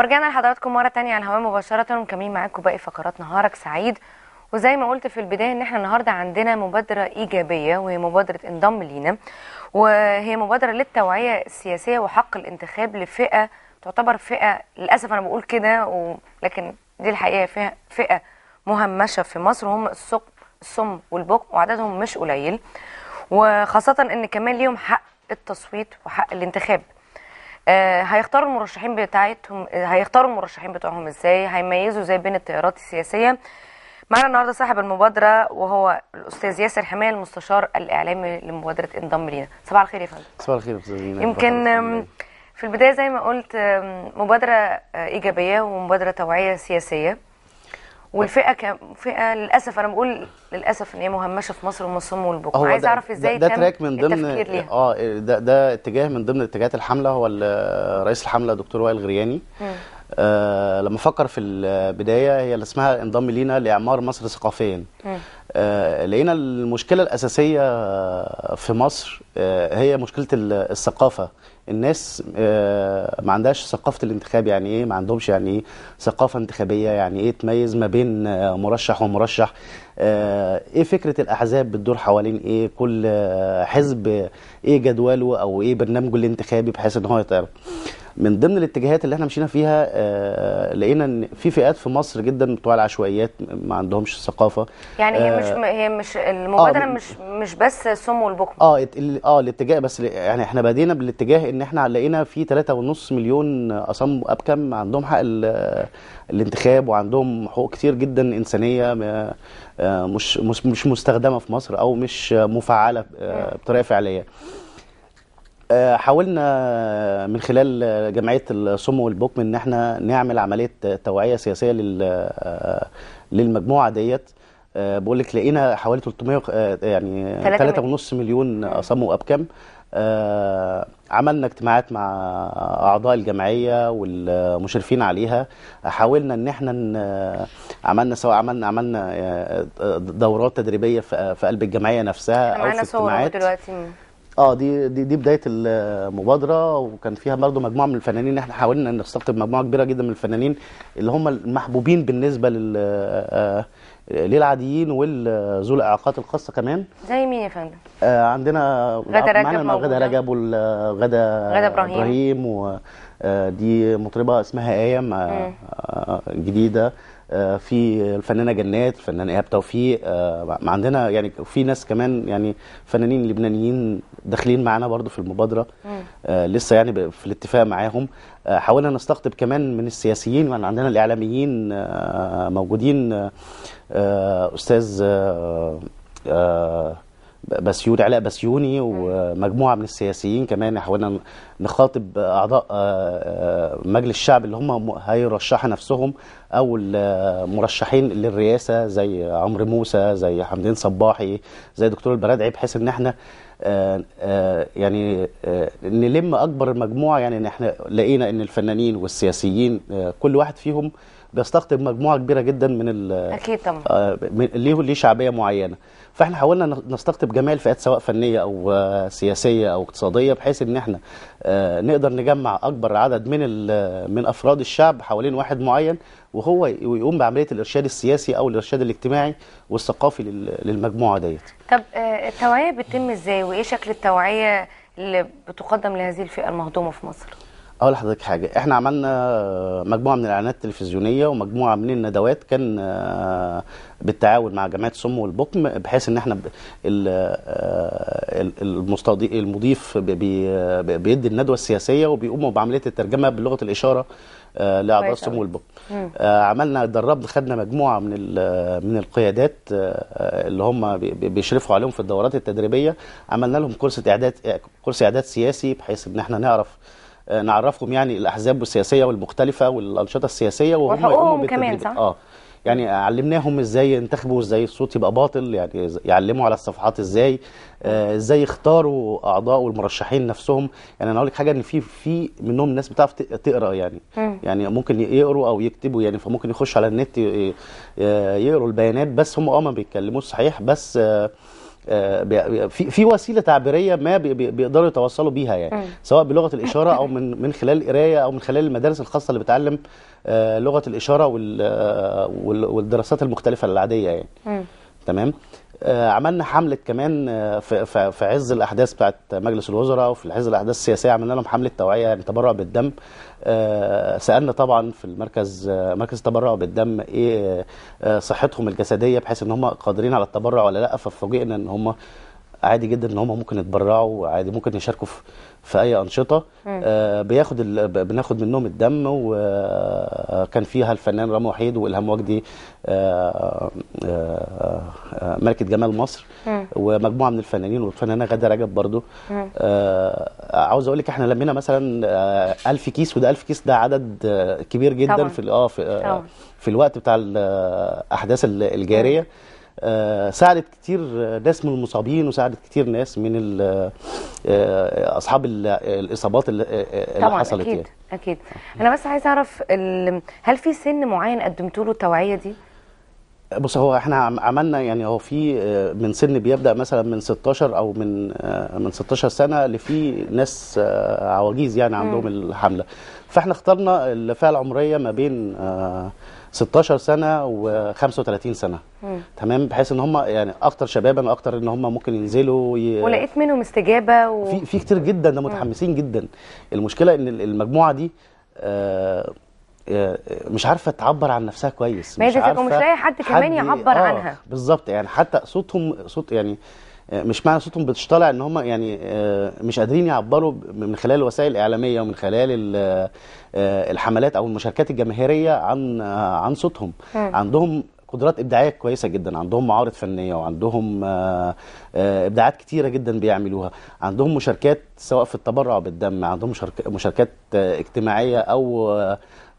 ورجعنا لحضراتكم مره تانية على الهواء مباشره ومكملين معاكم باقي فقرات نهارك سعيد وزي ما قلت في البدايه ان احنا النهارده عندنا مبادره ايجابيه وهي مبادره انضم لينا وهي مبادره للتوعيه السياسيه وحق الانتخاب لفئه تعتبر فئه للاسف انا بقول كده ولكن لكن دي الحقيقه فئه فئه مهمشه في مصر هم السق السم والبكم وعددهم مش قليل وخاصه ان كمان ليهم حق التصويت وحق الانتخاب آه، هيختاروا المرشحين بتاعتهم آه، هيختاروا المرشحين بتوعهم ازاي هيميزوا ازاي بين التيارات السياسيه معنا النهارده صاحب المبادره وهو الاستاذ ياسر حماية المستشار الاعلامي لمبادره انضم لينا صباح الخير يا فندم صباح الخير يا يمكن في البدايه زي ما قلت مبادره آه، ايجابيه ومبادره توعيه سياسيه والفئه كفئه للاسف انا بقول للاسف ان هي مهمشه في مصر من الصم عايز اعرف ازاي ده, ده تراك من ضمن اه ده ده اتجاه من ضمن اتجاهات الحمله هو رئيس الحمله دكتور وائل غرياني آه لما فكر في البدايه هي اللي اسمها انضم لينا لاعمار مصر ثقافيا م. آه، لقينا المشكله الاساسيه في مصر آه، هي مشكله الثقافه الناس آه، ما عندهاش ثقافه الانتخاب يعني ايه ما عندهمش يعني ايه ثقافه انتخابيه يعني ايه تميز ما بين مرشح ومرشح ايه فكره الاحزاب بتدور حوالين ايه كل حزب ايه جدوله او ايه برنامجه الانتخابي بحيث ان هو يتعرف من ضمن الاتجاهات اللي احنا مشينا فيها آه، لقينا ان في فئات في مصر جدا بتوع العشوائيات ما عندهمش ثقافه يعني هي آه، مش هي مش آه، المبادره آه مش مش بس السم والبكم اه اه الاتجاه بس يعني احنا بدينا بالاتجاه ان احنا لقينا في 3.5 مليون اصم ابكم عندهم حق الانتخاب وعندهم حقوق كتير جدا انسانيه مش مش مستخدمه في مصر او مش مفعله بطريقه فعليه آه، حاولنا من خلال جمعيه الصم والبكم ان احنا نعمل عمليه توعيه سياسيه آه، آه، للمجموعه ديت بقول لك لقينا حوالي 300 يعني 3.5 مليون صم وابكم عملنا اجتماعات مع اعضاء الجمعيه والمشرفين عليها حاولنا ان احنا عملنا سواء عملنا عملنا دورات تدريبيه في قلب الجمعيه نفسها او في اجتماعات دلوقتي اه دي دي دي بدايه المبادره وكان فيها برضه مجموعه من الفنانين احنا حاولنا نستقطب مجموعه كبيره جدا من الفنانين اللي هم المحبوبين بالنسبه لل آه، للعاديين ولذو الاعاقات الخاصه كمان زي مين يا فندم؟ آه عندنا غدا رجب غدا رجب وغدا غدا ابراهيم, إبراهيم ودي آه، مطربه اسمها ايه آه، جديده آه، في الفنانه جنات الفنان ايهاب توفيق آه، عندنا يعني في ناس كمان يعني فنانين لبنانيين داخلين معانا برضو في المبادره آه، لسه يعني في الاتفاق معاهم حاولنا نستقطب كمان من السياسيين يعني عندنا الاعلاميين موجودين استاذ بسيوني علاء بسيوني ومجموعه من السياسيين كمان حاولنا نخاطب اعضاء آه، آه، مجلس الشعب اللي هم هيرشحوا نفسهم او المرشحين للرئاسه زي عمرو موسى زي حمدين صباحي زي دكتور البرادعي بحيث ان احنا آه، يعني نلم اكبر مجموعه يعني ان احنا لقينا ان الفنانين والسياسيين كل واحد فيهم بيستقطب مجموعه كبيره جدا من ال اكيد طبعا آه ليه ليه شعبيه معينه فاحنا حاولنا نستقطب جميع الفئات سواء فنيه او آه، سياسيه او اقتصاديه بحيث ان احنا آه نقدر نجمع اكبر عدد من آه، من افراد الشعب حوالين واحد معين وهو يقوم بعمليه الارشاد السياسي او الارشاد الاجتماعي والثقافي للمجموعه ديت. طب آه، التوعيه بتتم ازاي وايه شكل التوعيه اللي بتقدم لهذه الفئه المهضومه في مصر؟ اقول لحضرتك حاجه احنا عملنا مجموعه من الاعلانات التلفزيونيه ومجموعه من الندوات كان آه، بالتعاون مع جمعيه سم والبكم بحيث ان احنا آه، المضيف آه، بيدي الندوه السياسيه وبيقوموا بعمليه الترجمه بلغه الاشاره لاعضاء سم والبكم عملنا دربنا خدنا مجموعه من من القيادات اللي هم بيشرفوا عليهم في الدورات التدريبيه عملنا لهم كورس اعداد كورس اعداد سياسي بحيث ان احنا نعرف نعرفهم يعني الاحزاب السياسيه والمختلفه والانشطه السياسيه وهم يقوموا كمان صح؟ اه يعني علمناهم ازاي ينتخبوا ازاي الصوت يبقى باطل يعني يعلموا على الصفحات ازاي آه، ازاي يختاروا اعضاء والمرشحين نفسهم يعني انا اقول لك حاجه ان في في منهم ناس بتعرف تقرا يعني م. يعني ممكن يقروا او يكتبوا يعني فممكن يخش على النت يقروا البيانات بس هم اه ما بيتكلموش صحيح بس آه آه، في وسيله تعبيريه ما بيقدروا يتوصلوا بيها يعني سواء بلغه الاشاره او من من خلال القرايه او من خلال المدارس الخاصه اللي بتعلم آه، لغه الاشاره آه، والدراسات المختلفه العاديه يعني تمام آه، عملنا حمله كمان آه، في عز الاحداث بتاعت مجلس الوزراء وفي عز الاحداث السياسيه عملنا لهم حمله توعيه يعني تبرع بالدم آه، سالنا طبعا في المركز مركز التبرع بالدم ايه صحتهم الجسديه بحيث ان هم قادرين على التبرع ولا لا ففوجئنا ان هم عادي جدا ان هم ممكن يتبرعوا عادي ممكن يشاركوا في في اي انشطه آه بياخد ال... بناخد منهم الدم وكان فيها الفنان رامي وحيد والهام وجدي آه آه ملكه جمال مصر ومجموعه من الفنانين والفنانه غاده رجب برضو آه عاوز اقول لك احنا لمينا مثلا 1000 آه كيس وده 1000 كيس ده عدد آه، كبير جدا طبعًا. في اه في, آه، في الوقت بتاع الاحداث آه، الجاريه آه ساعدت كتير ناس من المصابين وساعدت كتير ناس من آه اصحاب الاصابات اللي, اللي طبعا حصلت اكيد يعني. اكيد انا بس عايز اعرف هل في سن معين قدمتوا له التوعيه دي بص هو احنا عملنا يعني هو في آه، من سن بيبدا مثلا من 16 او من آه، من 16 سنه لفي ناس آه، عواجيز يعني عندهم الحمله فاحنا اخترنا الفئه العمريه ما بين 16 سنه و35 سنه مم. تمام بحيث ان هم يعني اكتر شبابا واكتر ان هم ممكن ينزلوا ي... ولقيت منهم استجابه و... في في كتير جدا ده متحمسين مم. جدا المشكله ان المجموعه دي آه آه، مش عارفه تعبر عن نفسها كويس مش عارفه مش لاقي حد كمان يعبر آه عنها بالظبط يعني حتى صوتهم صوت يعني آه، مش معنى صوتهم بتطلع ان هم يعني آه، مش قادرين يعبروا من خلال الوسائل الاعلاميه ومن خلال الحملات او المشاركات الجماهيريه عن عن صوتهم عندهم قدرات ابداعيه كويسه جدا عندهم معارض فنيه وعندهم ابداعات كتيره جدا بيعملوها عندهم مشاركات سواء في التبرع بالدم عندهم مشاركات اجتماعيه او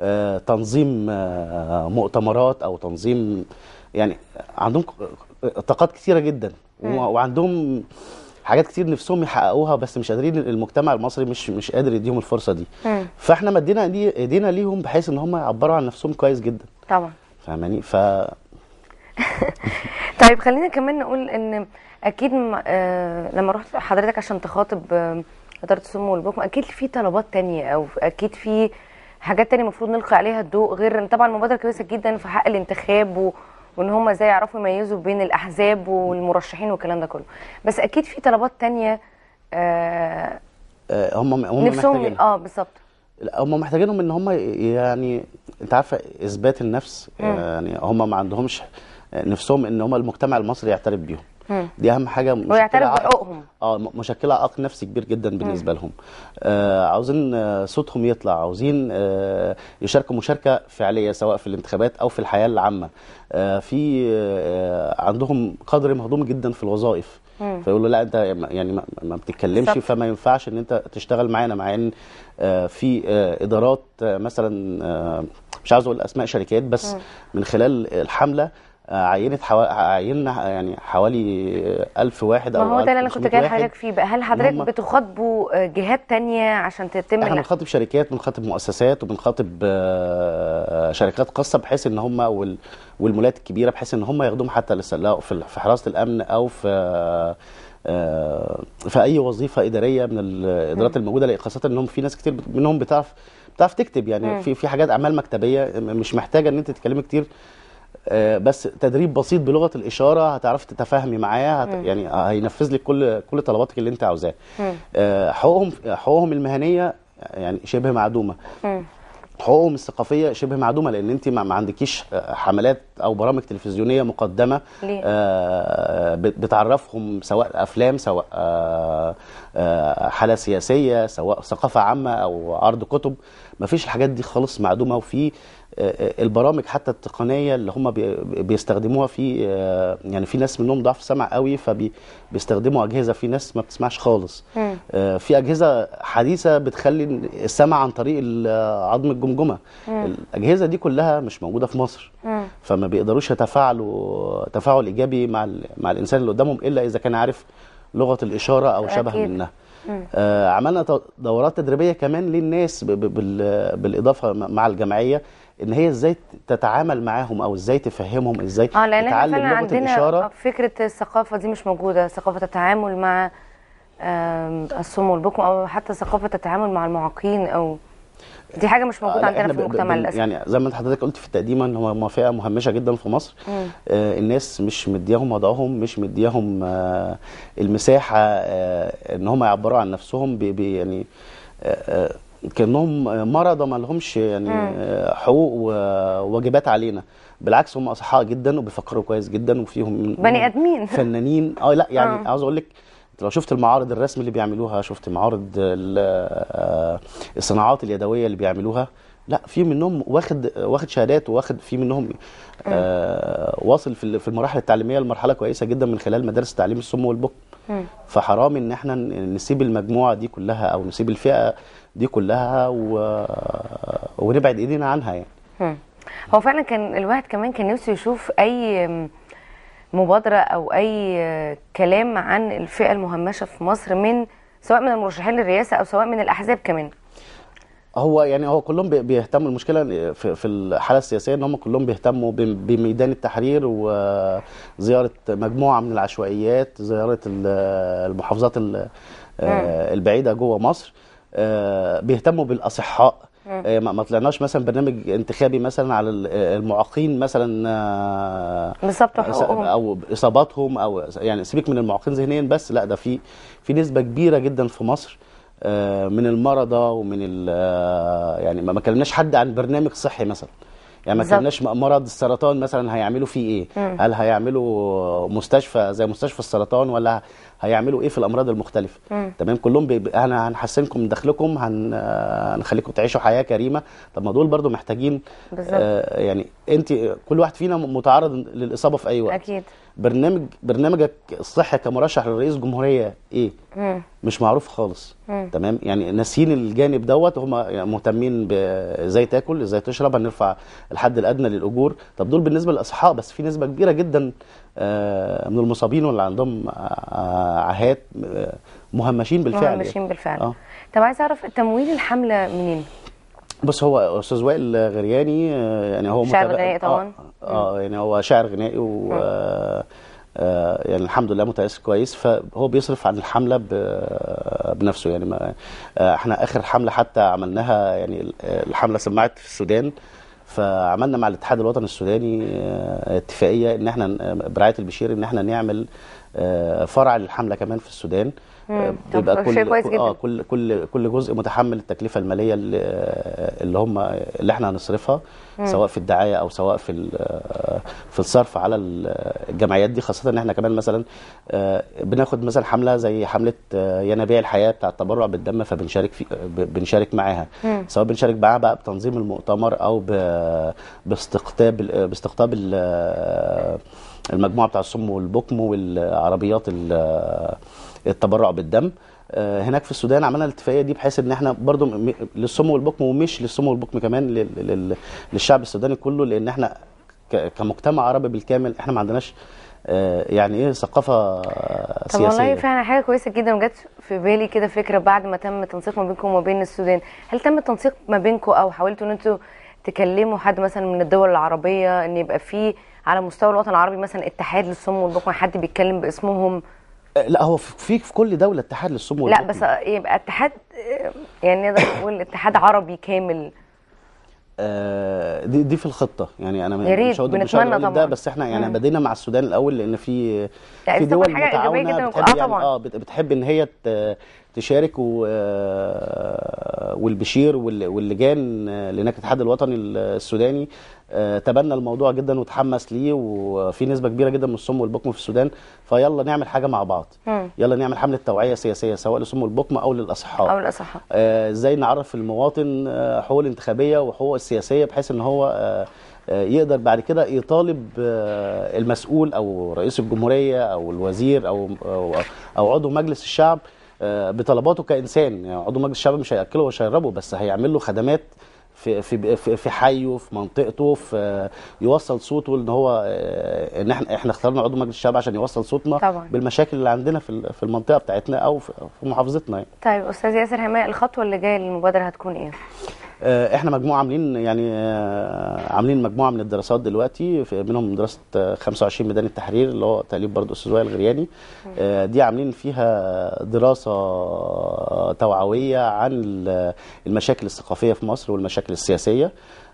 آه، تنظيم آه، مؤتمرات او تنظيم يعني عندهم طاقات كثيره جدا وعندهم حاجات كتير نفسهم يحققوها بس مش قادرين المجتمع المصري مش مش قادر يديهم الفرصه دي فاحنا مدينا ايدينا ليهم بحيث ان هم يعبروا عن نفسهم كويس جدا طبعا فاهماني ف طيب خلينا كمان نقول ان اكيد آه لما رحت حضرتك عشان تخاطب آه اداره السمو والبكم اكيد في طلبات تانية او اكيد في حاجات تانية المفروض نلقي عليها الضوء غير ان طبعا مبادره كويسه جدا في حق الانتخاب و... وان هم ازاي يعرفوا يميزوا بين الاحزاب والمرشحين والكلام ده كله بس اكيد في طلبات تانية آه, آه، هم هم نفسهم محتاجين اه بالظبط هم محتاجينهم ان هم يعني انت عارفه اثبات النفس م. آه، يعني هم ما عندهمش نفسهم ان هم المجتمع المصري يعترف بيهم دي اهم حاجه ويعترف بحقوقهم اه مشكله عائق نفسي كبير جدا بالنسبه لهم آه عاوزين آه، صوتهم يطلع عاوزين آه يشاركوا مشاركه فعليه سواء في الانتخابات او في الحياه العامه آه في آه عندهم قدر مهضوم جدا في الوظائف فيقولوا لا انت يعني ما بتتكلمش فما ينفعش ان انت تشتغل معانا مع ان آه، في آه، ادارات مثلا مش عاوز اقول اسماء شركات بس من خلال الحمله عينت حو... عيننا يعني حوالي 1000 واحد او ما هو ده اللي انا كنت جاي لحضرتك فيه بقى هل حضرتك هم... بتخاطبوا جهات تانية عشان تتم احنا بنخاطب شركات بنخاطب مؤسسات وبنخاطب آه، شركات خاصه بحيث ان هم وال... والمولات الكبيره بحيث ان هم ياخدوهم حتى لو في حراسه الامن او في آه، آه، في اي وظيفه اداريه من الادارات الموجوده لان خاصه انهم في ناس كتير منهم بتعرف بتعرف تكتب يعني في في حاجات اعمال مكتبيه مش محتاجه ان انت تتكلمي كتير آه، بس تدريب بسيط بلغه الاشاره هتعرفي تتفاهمي معاه هت... يعني آه، هينفذ لك كل كل طلباتك اللي انت عاوزاها آه، حقوقهم حقوقهم المهنيه يعني شبه معدومه حقوقهم الثقافيه شبه معدومه لان انت ما عندكيش حملات او برامج تلفزيونيه مقدمه ليه؟ آه بتعرفهم سواء افلام سواء آه حاله سياسيه سواء ثقافه عامه او عرض كتب ما فيش الحاجات دي خالص معدومه وفي البرامج حتى التقنيه اللي هم بيستخدموها في آه، يعني في ناس منهم ضعف سمع قوي فبيستخدموا اجهزه في ناس ما بتسمعش خالص آه، في اجهزه حديثه بتخلي السمع عن طريق آه، عظم الجمجمه الاجهزه دي كلها مش موجوده في مصر فما بيقدروش يتفاعلوا تفاعل ايجابي مع مع الانسان اللي قدامهم الا اذا كان عارف لغه الاشاره او شبه أكيد. منها عملنا دورات تدريبيه كمان للناس بالاضافه مع الجمعيه ان هي ازاي تتعامل معاهم او ازاي تفهمهم ازاي اه لان احنا فعلا عندنا الإشارة. فكره الثقافه دي مش موجوده ثقافه التعامل مع الصم والبكم او حتى ثقافه التعامل مع المعاقين او دي حاجه مش موجوده آه، عندنا في المجتمع للاسف يعني زي ما انت حضرتك قلت في التقديم ان هو فئه مهمشه جدا في مصر آه الناس مش مدياهم وضعهم مش مدياهم آه المساحه آه ان هم يعبروا عن نفسهم بي بي يعني آه, آه، كانهم مرضى ما لهمش يعني حقوق وواجبات علينا بالعكس هم اصحاء جدا وبيفكروا كويس جدا وفيهم بني ادمين فنانين اه لا يعني آه. عاوز اقول لك لو شفت المعارض الرسم اللي بيعملوها شفت معارض آه، الصناعات اليدويه اللي بيعملوها لا في منهم واخد واخد شهادات واخد في منهم آه واصل في المراحل التعليميه لمرحله كويسه جدا من خلال مدارس تعليم السم والبكم فحرام ان احنا نسيب المجموعه دي كلها او نسيب الفئه دي كلها و... ونبعد ايدينا عنها يعني هو فعلا كان الواحد كمان كان نفسه يشوف اي مبادره او اي كلام عن الفئه المهمشه في مصر من سواء من المرشحين للرئاسه او سواء من الاحزاب كمان هو يعني هو كلهم بيهتموا المشكله في الحاله السياسيه ان هم كلهم بيهتموا بميدان التحرير وزياره مجموعه من العشوائيات زياره المحافظات آه، البعيده جوه مصر آه، بيهتموا بالاصحاء آه، ما طلعناش مثلا برنامج انتخابي مثلا على المعاقين مثلا بالظبط او اصاباتهم او يعني سيبك من المعاقين ذهنيا بس لا ده في في نسبه كبيره جدا في مصر آه، من المرضى ومن آه، يعني ما كلمناش حد عن برنامج صحي مثلا يعني ما كلمناش مرض السرطان مثلا هيعملوا فيه ايه مم. هل هيعملوا مستشفى زي مستشفى السرطان ولا هيعملوا ايه في الامراض المختلفه مم. تمام كلهم بي... انا هنحسنكم دخلكم هن... هنخليكم آه، تعيشوا حياه كريمه طب ما دول برضو محتاجين آه يعني انت كل واحد فينا متعرض للاصابه في اي وقت اكيد برنامج برنامجك الصحي كمرشح لرئيس جمهوريه ايه مم. مش معروف خالص مم. تمام يعني ناسيين الجانب دوت هم يعني مهتمين بازاي تاكل ازاي تشرب هنرفع الحد الادنى للاجور طب دول بالنسبه للاصحاء بس في نسبه كبيره جدا آه، من المصابين واللي عندهم آه، آه، عاهات مهمشين بالفعل يعني. مهمشين بالفعل آه. طب عايز اعرف تمويل الحمله منين بص هو استاذ وائل غرياني آه، يعني هو شاعر غنائي طبعا اه, آه يعني هو شاعر غنائي و آه، آه، يعني الحمد لله متأسس كويس فهو بيصرف عن الحمله بنفسه يعني ما احنا اخر حمله حتى عملناها يعني الحمله سمعت في السودان فعملنا مع الاتحاد الوطني السوداني اتفاقيه ان احنا برعايه البشير ان احنا نعمل فرع للحمله كمان في السودان آه، بيبقى كل كويس جدا. اه كل كل كل جزء متحمل التكلفه الماليه آه، اللي هم اللي احنا هنصرفها مم. سواء في الدعايه او سواء في آه، في الصرف على الجمعيات دي خاصه ان احنا كمان مثلا بناخد مثلا حمله زي حمله ينابيع الحياه بتاع التبرع بالدم فبنشارك في بنشارك معاها مم. سواء بنشارك معاها بقى بتنظيم المؤتمر او باستقطاب باستقطاب المجموعه بتاع السم والبكم والعربيات التبرع بالدم آه، هناك في السودان عملنا الاتفاقيه دي بحيث ان احنا برضو للصم والبكم ومش للصم والبكم كمان للشعب السوداني كله لان احنا كمجتمع عربي بالكامل احنا ما عندناش آه، يعني ايه ثقافه سياسيه طب والله فعلا حاجه كويسه جدا وجت في بالي كده فكره بعد ما تم التنسيق ما بينكم وما بين السودان هل تم التنسيق ما بينكم او حاولتوا ان انتوا تكلموا حد مثلا من الدول العربيه ان يبقى في على مستوى الوطن العربي مثلا اتحاد للصم والبكم حد بيتكلم باسمهم لا هو في في كل دوله اتحاد للسمو لا بس يبقى اتحاد يعني نقدر نقول اتحاد عربي كامل آه، دي دي في الخطه يعني انا مش هقول مش هقول ده بس احنا يعني بدينا مع السودان الاول لان في في دول متعاونه آه، بتحب يعني، آه يعني اه بتحب ان هي تشارك و والبشير واللجان لهناك الاتحاد الوطني السوداني آه، تبنى الموضوع جدا وتحمس ليه وفي نسبه كبيره جدا من السم والبكم في السودان فيلا نعمل حاجه مع بعض يلا نعمل حمله توعيه سياسيه سواء لسم البكم او للاصحاء او للاصحاء آه، ازاي آه نعرف المواطن آه، حقوق حقوقه الانتخابيه وحقوقه السياسيه بحيث ان هو آه يقدر بعد كده يطالب المسؤول او رئيس الجمهوريه او الوزير او او, أو عضو مجلس الشعب بطلباته كانسان يعني عضو مجلس الشعب مش هياكله ومش بس هيعمل له خدمات في في في حيه في منطقته في يوصل صوته ان هو آه، ان احنا احنا اخترنا عضو مجلس الشعب عشان يوصل صوتنا طبعا. بالمشاكل اللي عندنا في في المنطقه بتاعتنا او في محافظتنا يعني. طيب استاذ ياسر هماء الخطوه اللي جايه للمبادره هتكون ايه؟ آه، احنا مجموعه عاملين يعني آه، عاملين مجموعه من الدراسات دلوقتي منهم دراسه 25 ميدان التحرير اللي هو تاليف برضه استاذ وائل الغرياني آه، دي عاملين فيها دراسه توعويه عن المشاكل الثقافيه في مصر والمشاكل السياسيه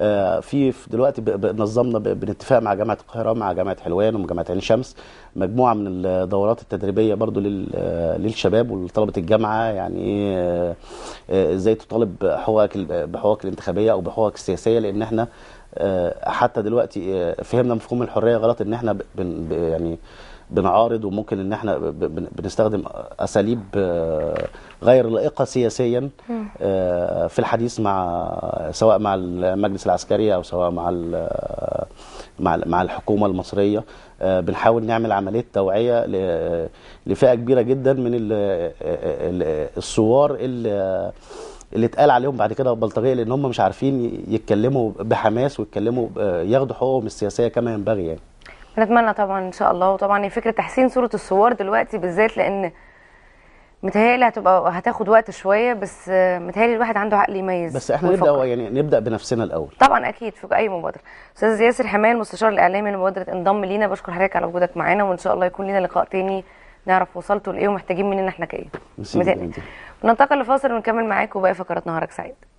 آه، في دلوقتي نظمنا بالاتفاق مع جامعه القاهره مع جامعه حلوان وجامعه عين شمس مجموعه من الدورات التدريبيه برضو آه، للشباب ولطلبه الجامعه يعني آه، ازاي تطالب بحقوقك بحقوقك الانتخابيه او بحقوقك السياسيه لان احنا حتى دلوقتي فهمنا مفهوم الحريه غلط ان احنا يعني بنعارض وممكن ان احنا بنستخدم اساليب آه، غير لائقه سياسيا آه، في الحديث مع سواء مع المجلس العسكري او سواء مع آه، مع مع الحكومه المصريه بنحاول نعمل عمليه توعيه لفئه كبيره جدا من الثوار اللي اللي اتقال عليهم بعد كده بلطجيه لان هم مش عارفين يتكلموا بحماس ويتكلموا ياخدوا حقوقهم السياسيه كما ينبغي يعني نتمنى طبعا ان شاء الله وطبعا هي فكره تحسين صوره الصور دلوقتي بالذات لان متهيألي هتبقى هتاخد وقت شويه بس متهيألي الواحد عنده عقل يميز بس احنا نبدا يعني نبدا بنفسنا الاول طبعا اكيد في اي مبادره استاذ ياسر حمال مستشار الاعلامي لمبادره انضم لينا بشكر حضرتك على وجودك معانا وان شاء الله يكون لنا لقاء تاني نعرف وصلتوا لايه ومحتاجين مننا احنا كايه ننتقل لفاصل ونكمل معاكم باقي فقرات نهارك سعيد